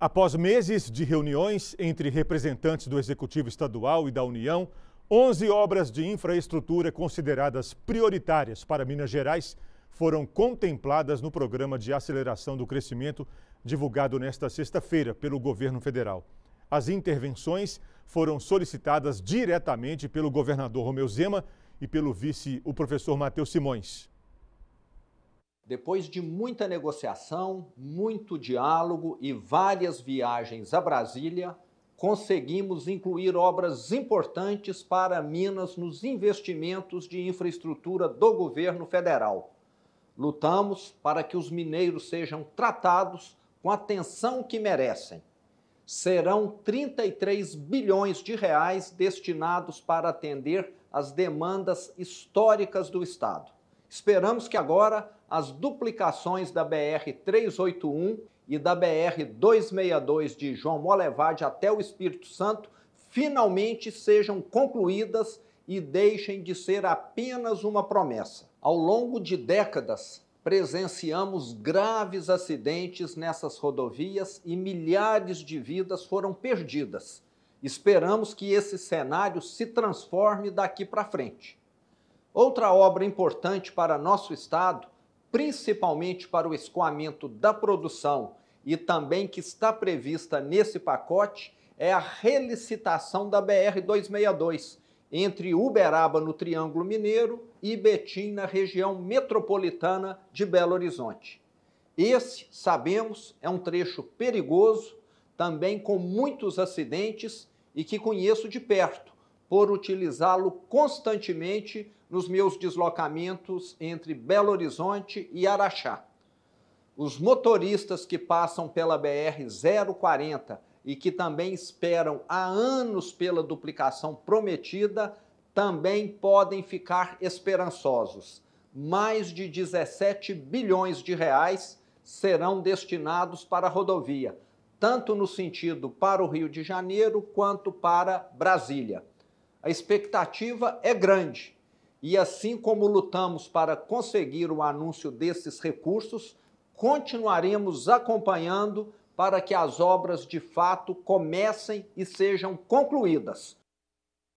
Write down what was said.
Após meses de reuniões entre representantes do Executivo Estadual e da União, 11 obras de infraestrutura consideradas prioritárias para Minas Gerais foram contempladas no programa de aceleração do crescimento divulgado nesta sexta-feira pelo governo federal. As intervenções foram solicitadas diretamente pelo governador Romeu Zema e pelo vice, o professor Matheus Simões. Depois de muita negociação, muito diálogo e várias viagens a Brasília, conseguimos incluir obras importantes para Minas nos investimentos de infraestrutura do governo federal. Lutamos para que os mineiros sejam tratados com a atenção que merecem. Serão 33 bilhões de reais destinados para atender às demandas históricas do Estado. Esperamos que agora as duplicações da BR 381 e da BR 262 de João Molevade até o Espírito Santo finalmente sejam concluídas e deixem de ser apenas uma promessa. Ao longo de décadas, presenciamos graves acidentes nessas rodovias e milhares de vidas foram perdidas. Esperamos que esse cenário se transforme daqui para frente. Outra obra importante para nosso estado, principalmente para o escoamento da produção e também que está prevista nesse pacote, é a relicitação da BR 262 entre Uberaba no Triângulo Mineiro e Betim na região metropolitana de Belo Horizonte. Esse, sabemos, é um trecho perigoso, também com muitos acidentes e que conheço de perto, por utilizá-lo constantemente nos meus deslocamentos entre Belo Horizonte e Araxá. Os motoristas que passam pela BR 040 e que também esperam há anos pela duplicação prometida também podem ficar esperançosos. Mais de 17 bilhões de reais serão destinados para a rodovia, tanto no sentido para o Rio de Janeiro quanto para Brasília. A expectativa é grande e assim como lutamos para conseguir o anúncio desses recursos, continuaremos acompanhando para que as obras de fato comecem e sejam concluídas